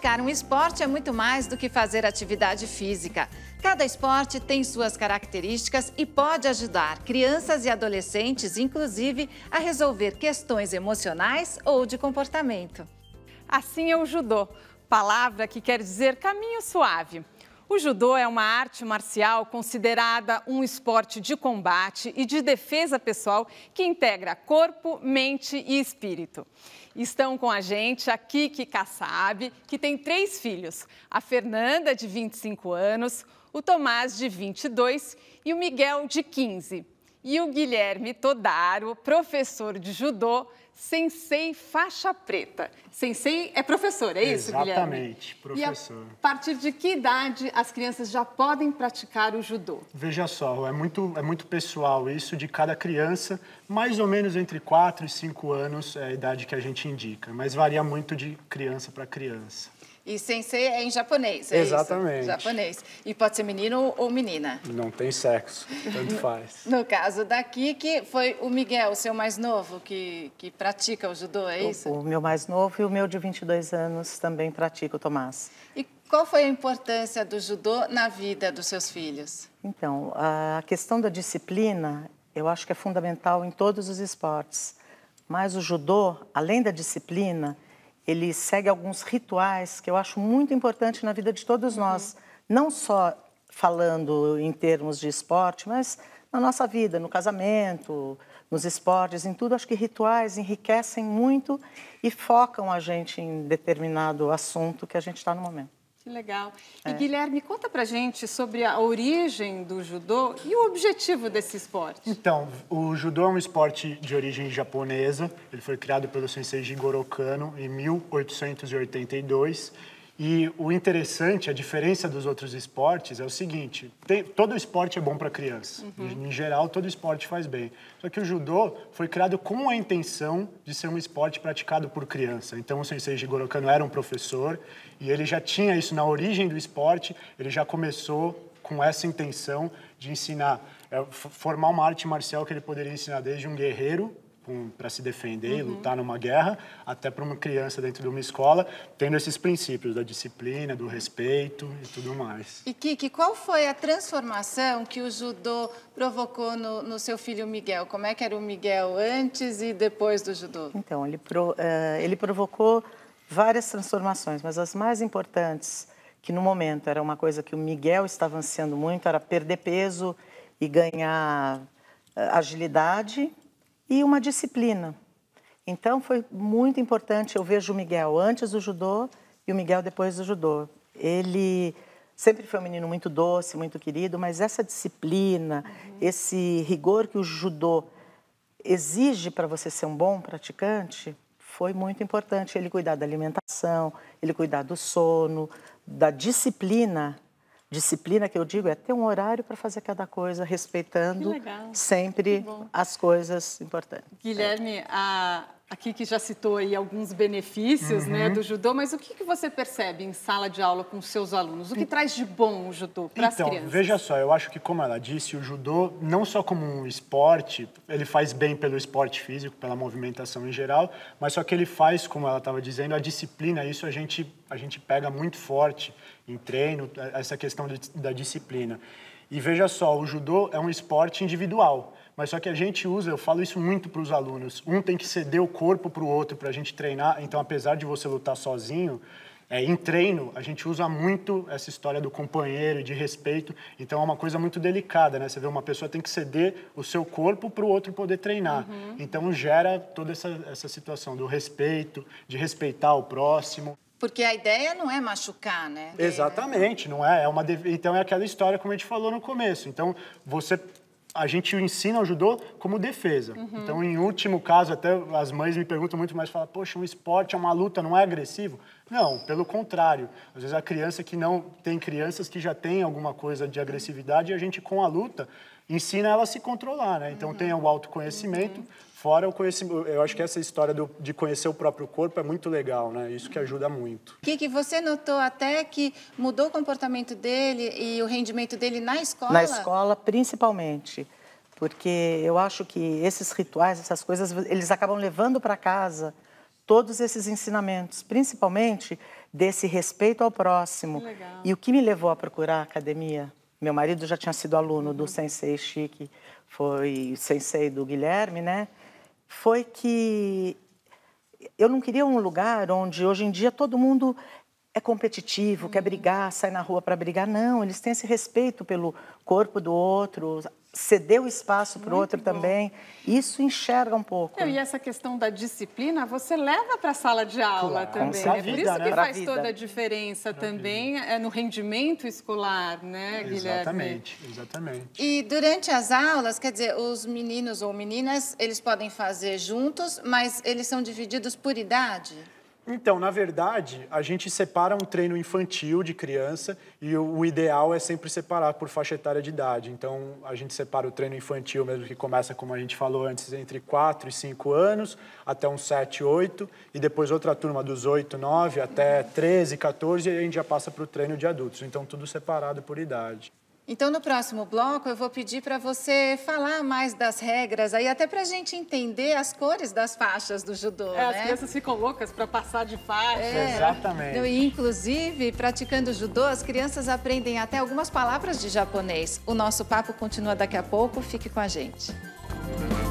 praticar um esporte é muito mais do que fazer atividade física. Cada esporte tem suas características e pode ajudar crianças e adolescentes, inclusive, a resolver questões emocionais ou de comportamento. Assim é o judô, palavra que quer dizer caminho suave. O judô é uma arte marcial considerada um esporte de combate e de defesa pessoal que integra corpo, mente e espírito. Estão com a gente a Kiki Kassab, que tem três filhos: a Fernanda, de 25 anos, o Tomás, de 22 e o Miguel, de 15. E o Guilherme Todaro, professor de judô, Sensei Faixa Preta. Sensei é professor, é isso, Exatamente, Guilherme? Exatamente, professor. E a partir de que idade as crianças já podem praticar o judô? Veja só, é muito, é muito pessoal isso de cada criança, mais ou menos entre 4 e 5 anos é a idade que a gente indica, mas varia muito de criança para criança. E sensei é em japonês, é Exatamente. Isso? Japonês. E pode ser menino ou menina? Não tem sexo, tanto faz. No, caso da Kiki, foi o Miguel, o seu mais novo, que, que pratica o judô, é isso? O, o meu mais novo e o meu de 22 anos também pratica o Tomás. E qual foi a importância do judô na vida dos seus filhos? Então, a questão da disciplina, eu acho que é fundamental em todos os esportes. Mas o judô, além da disciplina, ele segue alguns rituais que eu acho muito importante na vida de todos uhum. nós, não só falando em termos de esporte, mas na nossa vida, no casamento, nos esportes, em tudo, acho que rituais enriquecem muito e focam a gente em determinado assunto que a gente está no momento. Que legal. É. E Guilherme, conta pra gente sobre a origem do judô e o objetivo desse esporte. Então, o judô é um esporte de origem japonesa. Ele foi criado pelo sensei Jigoro Kano em 1882 e o interessante, a diferença dos outros esportes é o seguinte: tem, todo esporte é bom para criança. Uhum. Em geral, todo esporte faz bem. Só que o judô foi criado com a intenção de ser um esporte praticado por criança. Então, o sensei Jigoro Kano era um professor e ele já tinha isso na origem do esporte. Ele já começou com essa intenção de ensinar, é, formar uma arte marcial que ele poderia ensinar desde um guerreiro para se defender, uhum. lutar numa guerra, até para uma criança dentro de uma escola, tendo esses princípios da disciplina, do respeito e tudo mais. E Kiki, qual foi a transformação que o judô provocou no, no seu filho Miguel? Como é que era o Miguel antes e depois do judô? Então, ele, pro, uh, ele provocou várias transformações, mas as mais importantes, que no momento era uma coisa que o Miguel estava ansiando muito, era perder peso e ganhar eh, agilidade e uma disciplina. Então foi muito importante. Eu vejo o Miguel antes do judô e o Miguel depois do judô. Ele sempre foi um menino muito doce, muito querido, mas essa disciplina, uhum. esse rigor que o judô exige para você ser um bom praticante, foi muito importante. Ele cuidar da alimentação, ele cuidar do sono, da disciplina disciplina que eu digo é ter um horário para fazer cada coisa, respeitando sempre as coisas importantes. Guilherme, é. a, Aqui que já citou aí alguns benefícios né, uhum. né, do judô, mas o que, que você percebe em sala de aula com seus alunos? O que traz de bom o judô para então, as crianças? Veja só, eu acho que como ela disse, o judô não só como um esporte, ele faz bem pelo esporte físico, pela movimentação em geral, mas só que ele faz, como ela estava dizendo, a disciplina, isso a gente, a gente pega muito forte em treino, é, essa questão de, da disciplina. E veja só, o judô é um esporte individual, mas só que a gente usa, eu falo isso muito para os alunos, um tem que ceder o corpo para o outro para a gente treinar, então apesar de você lutar sozinho, é, em treino, a gente usa muito essa história do companheiro, de respeito. Então é uma coisa muito delicada, né? Você vê uma pessoa tem que ceder o seu corpo para o outro poder treinar. Uhum. Então gera toda essa, essa situação do respeito, de respeitar o próximo. Porque a ideia não é machucar, né? É. Exatamente, não é? é uma Então é aquela história como a gente falou no começo. Então você a gente ensina o judô como defesa. Uhum. Então, em último caso, até as mães me perguntam muito mais, falam, poxa, um esporte é uma luta, não é agressivo? Não, pelo contrário. Às vezes a criança que não... Tem crianças que já têm alguma coisa de agressividade e a gente, com a luta, ensina ela a se controlar, né? Então uhum. tem o autoconhecimento, uhum. fora o conhecimento. Eu acho que essa história do, de conhecer o próprio corpo é muito legal, né? Isso que ajuda muito. Kiki, você notou até que mudou o comportamento dele e o rendimento dele na escola? Na escola, principalmente. Porque eu acho que esses rituais, essas coisas, eles acabam levando para casa todos esses ensinamentos, principalmente desse respeito ao próximo. Legal. E o que me levou a procurar a academia meu marido já tinha sido aluno do Sensei Chique, foi Sensei do Guilherme, né? Foi que eu não queria um lugar onde hoje em dia todo mundo é competitivo, uhum. quer brigar, sai na rua para brigar. Não, eles têm esse respeito pelo corpo do outro, ceder o espaço para o outro bom. também. Isso enxerga um pouco. e essa questão da disciplina, você leva para a sala de aula claro, também. É né? vida, por isso né? que pra faz vida. toda a diferença pra também é no rendimento escolar, né, Guilherme? Exatamente, exatamente. E durante as aulas, quer dizer, os meninos ou meninas, eles podem fazer juntos, mas eles são divididos por idade? Então, na verdade, a gente separa um treino infantil de criança e o, ideal é sempre separar por faixa etária de idade. Então, a gente separa o treino infantil, mesmo que começa, como a gente falou antes, entre 4 e 5 anos, até uns 7, 8, e depois outra turma dos 8, 9 até 13, 14, e a gente já passa para o treino de adultos. Então, tudo separado por idade. Então, no próximo bloco, eu vou pedir para você falar mais das regras, aí até para a gente entender as cores das faixas do judô, é, né? As crianças ficam loucas para passar de faixa. É, Exatamente. E, inclusive, praticando judô, as crianças aprendem até algumas palavras de japonês. O nosso papo continua daqui a pouco, fique com a gente. Música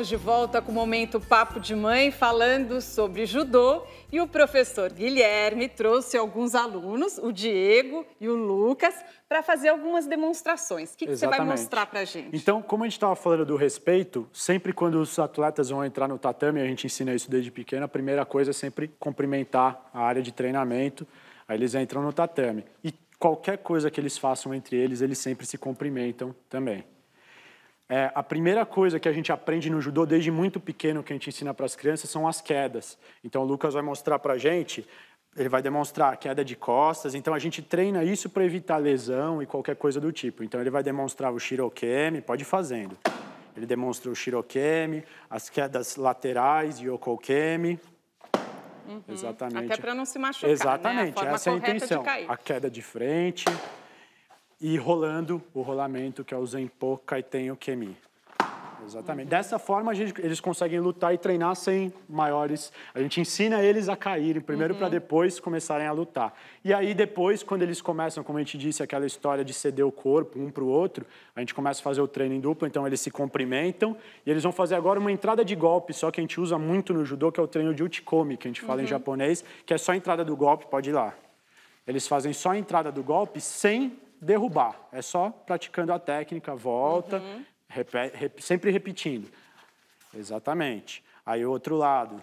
estamos de volta com o momento Papo de Mãe, falando sobre judô. E o professor Guilherme trouxe alguns alunos, o Diego e o Lucas, para fazer algumas demonstrações. O que, que você vai mostrar para a gente? Então, como a gente estava falando do respeito, sempre quando os atletas vão entrar no tatame, a gente ensina isso desde pequeno, a primeira coisa é sempre cumprimentar a área de treinamento. Aí eles entram no tatame. E qualquer coisa que eles façam entre eles, eles sempre se cumprimentam também. É, a primeira coisa que a gente aprende no judô desde muito pequeno que a gente ensina para as crianças são as quedas. Então o Lucas vai mostrar para a gente, ele vai demonstrar a queda de costas. Então a gente treina isso para evitar lesão e qualquer coisa do tipo. Então ele vai demonstrar o shirokemi, pode ir fazendo. Ele demonstra o shirokemi, as quedas laterais, yokokemi. Uhum. Exatamente. Até para não se machucar. Né? Exatamente, né? essa é a intenção. A queda de frente e rolando o rolamento, que é o Zenpo Kaiten Kemi. Exatamente. Uhum. Dessa forma, gente, eles conseguem lutar e treinar sem maiores. A gente ensina eles a caírem primeiro uhum. para depois começarem a lutar. E aí, depois, quando eles começam, como a gente disse, aquela história de ceder o corpo um para o outro, a gente começa a fazer o treino em dupla, então eles se cumprimentam e eles vão fazer agora uma entrada de golpe, só que a gente usa muito no judô, que é o treino de uchikomi, que a gente fala uhum. em japonês, que é só a entrada do golpe, pode ir lá. Eles fazem só a entrada do golpe sem derrubar. É só praticando a técnica, volta, uhum. repete, rep, sempre repetindo. Exatamente. Aí outro lado.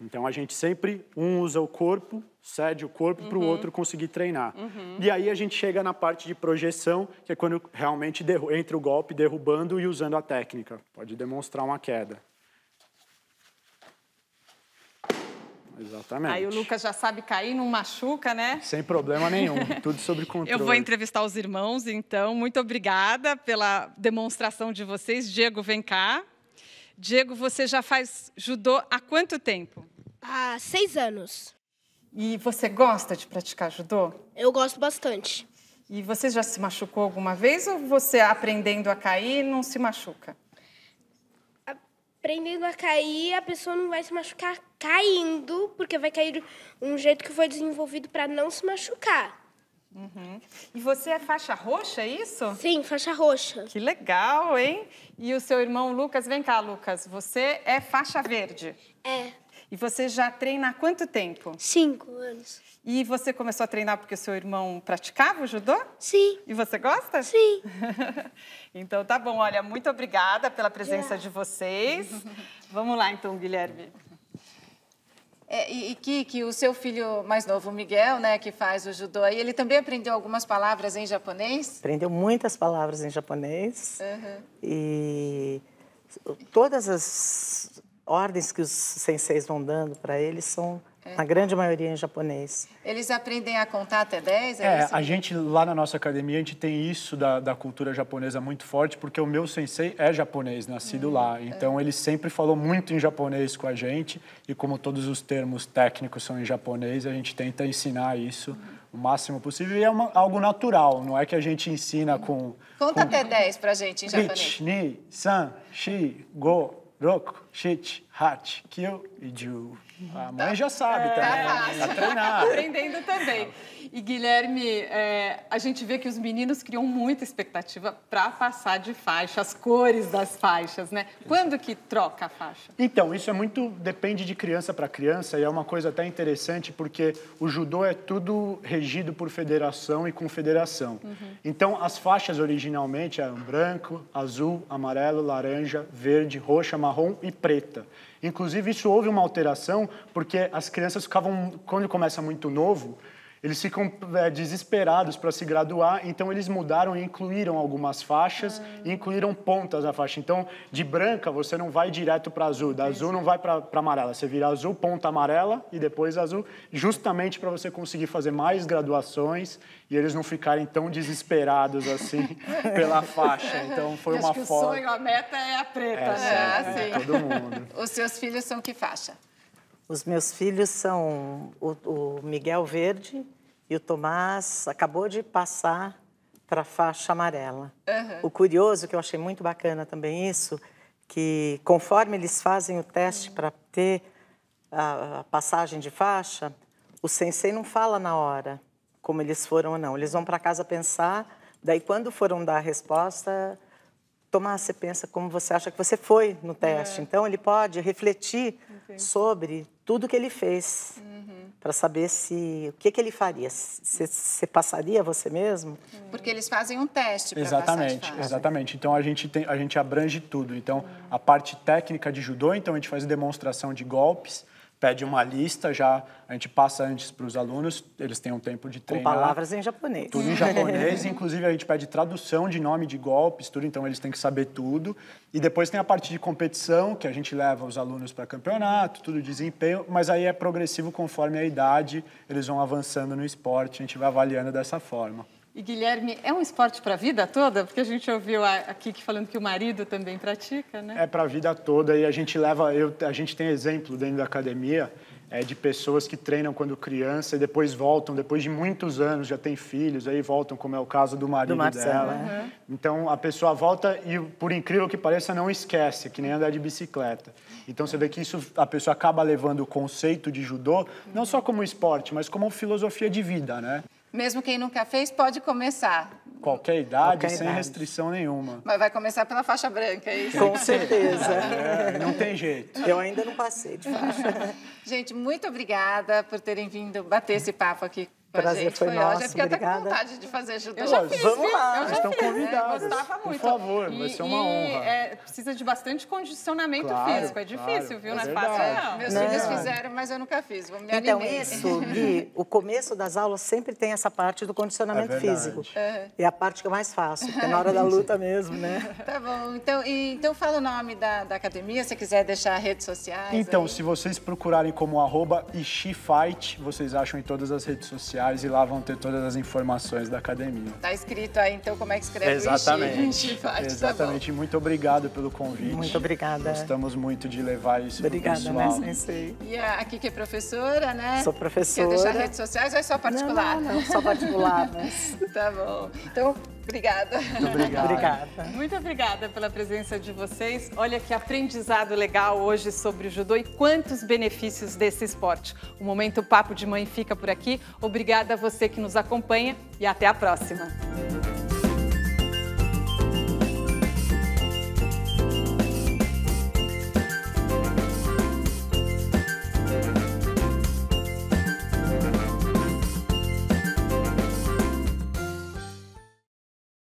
Então a gente sempre um usa o corpo, cede o corpo uhum. para o outro conseguir treinar. Uhum. E aí a gente chega na parte de projeção, que é quando realmente entra o golpe derrubando e usando a técnica. Pode demonstrar uma queda. Exatamente. Aí o Lucas já sabe cair, não machuca, né? Sem problema nenhum, tudo sobre controle. Eu vou entrevistar os irmãos, então. Muito obrigada pela demonstração de vocês. Diego, vem cá. Diego, você já faz judô há quanto tempo? Há seis anos. E você gosta de praticar judô? Eu gosto bastante. E você já se machucou alguma vez ou você aprendendo a cair não se machuca? aprendendo a cair, a pessoa não vai se machucar caindo, porque vai cair um jeito que foi desenvolvido para não se machucar. Uhum. E você é faixa roxa, é isso? Sim, faixa roxa. Que legal, hein? E o seu irmão Lucas, vem cá, Lucas, você é faixa verde. É. E você já treina há quanto tempo? Cinco anos. E você começou a treinar porque seu irmão praticava o judô? Sim. E você gosta? Sim. então tá bom, olha, muito obrigada pela presença de vocês. Vamos lá então, Guilherme. É, e, e Kiki, o seu filho mais novo, o Miguel, né, que faz o judô, aí, ele também aprendeu algumas palavras em japonês? Aprendeu muitas palavras em japonês. Uhum. E todas as ordens que os senseis vão dando para eles são é. Na grande maioria em japonês. Eles aprendem a contar até 10? É, é a gente lá na nossa academia, a gente tem isso da, da cultura japonesa muito forte, porque o meu sensei é japonês, nascido hum, lá. Então, é. ele sempre falou muito em japonês com a gente, e como todos os termos técnicos são em japonês, a gente tenta ensinar isso hum. o máximo possível. E é uma, algo natural, não é que a gente ensina com... Conta com, até 10 pra gente em japonês. Ni, san, shi, go, Roku, Shit. Hat, Kill e do A mãe já sabe é, também, tá, né? tá treinada. Tá aprendendo também. E Guilherme, é, a gente vê que os meninos criam muita expectativa para passar de faixa, as cores das faixas, né? Quando que troca a faixa? Então, isso é muito depende de criança para criança e é uma coisa até interessante porque o judô é tudo regido por federação e confederação. Uhum. Então, as faixas originalmente eram branco, azul, amarelo, laranja, verde, roxa, marrom e preta. Inclusive, isso houve uma alteração, porque as crianças ficavam, quando começa muito novo, eles ficam é, desesperados para se graduar, então eles mudaram e incluíram algumas faixas, ah. incluíram pontas na faixa. Então, de branca você não vai direto para azul, da azul não vai para amarela. Você vira azul, ponta amarela e depois azul, justamente para você conseguir fazer mais graduações e eles não ficarem tão desesperados assim pela faixa. Então, foi Acho uma forma. O sonho, a meta é a preta, é, né? É, ah, é, todo mundo. Os seus filhos são que faixa? Os meus filhos são o, o Miguel Verde e o Tomás acabou de passar para a faixa amarela. Uhum. O curioso, que eu achei muito bacana também isso, que conforme eles fazem o teste para ter a, a passagem de faixa, o sensei não fala na hora como eles foram ou não. Eles vão para casa pensar, daí quando foram dar a resposta, Tomás, você pensa como você acha que você foi no teste. É. Então, ele pode refletir sobre tudo que ele fez, uhum. para saber se o que, que ele faria, se, se passaria você mesmo. Porque eles fazem um teste para Exatamente, exatamente. Então a gente tem, a gente abrange tudo. Então uhum. a parte técnica de judô, então a gente faz demonstração de golpes, pede uma lista, já a gente passa antes para os alunos, eles têm um tempo de treinar. Com palavras em japonês. Tudo em japonês, inclusive a gente pede tradução de nome de golpes, tudo, então eles têm que saber tudo. E depois tem a parte de competição, que a gente leva os alunos para campeonato, tudo desempenho, mas aí é progressivo conforme a idade, eles vão avançando no esporte, a gente vai avaliando dessa forma. E Guilherme, é um esporte para a vida toda? Porque a gente ouviu aqui falando que o marido também pratica, né? É para a vida toda e a gente leva, eu, a gente tem exemplo dentro da academia é, de pessoas que treinam quando criança e depois voltam, depois de muitos anos, já tem filhos, aí voltam, como é o caso do marido do Marcelo, dela. Né? Uhum. Então a pessoa volta e, por incrível que pareça, não esquece, que nem andar de bicicleta. Então você vê que isso a pessoa acaba levando o conceito de judô, não só como esporte, mas como filosofia de vida, né? Mesmo quem nunca fez pode começar. Qualquer idade, Qualquer sem idade. restrição nenhuma. Mas vai começar pela faixa branca, é isso? Com certeza. É, não tem jeito. Eu ainda não passei de faixa. Gente, muito obrigada por terem vindo bater esse papo aqui Prazer gente, foi, foi nosso, eu já fiquei obrigada. até com vontade de fazer judô. Eu já fiz, Vamos lá, vocês estão né? convidados. Gostava muito. Por favor, e, vai ser uma honra. É, precisa de bastante condicionamento claro, físico, é difícil, claro, viu? não é, é fácil, Meus filhos fizeram, mas eu nunca fiz, vou me Então, animei. isso, Gui, o começo das aulas sempre tem essa parte do condicionamento é físico. É. é a parte que eu mais faço, porque é na hora da luta mesmo, né? Tá bom, então, e, então fala o nome da, da academia, se quiser deixar redes sociais. Então, aí. se vocês procurarem como arroba Ishifight, vocês acham em todas as redes sociais sociais e lá vão ter todas as informações da academia. Tá escrito aí, então, como é que escreve Exatamente. Parte, tá Exatamente. Tá muito obrigado pelo convite. Muito obrigada. Gostamos muito de levar isso obrigada, pro pessoal. Obrigada, né, sensei? E aqui que é professora, né? Sou professora. Quer deixar redes sociais ou é só particular? Não, não, não só particular, né? tá bom. Então, Obrigada. Muito obrigada. Muito obrigada pela presença de vocês. Olha que aprendizado legal hoje sobre o judô e quantos benefícios desse esporte. O Momento Papo de Mãe fica por aqui. Obrigada a você que nos acompanha e até a próxima.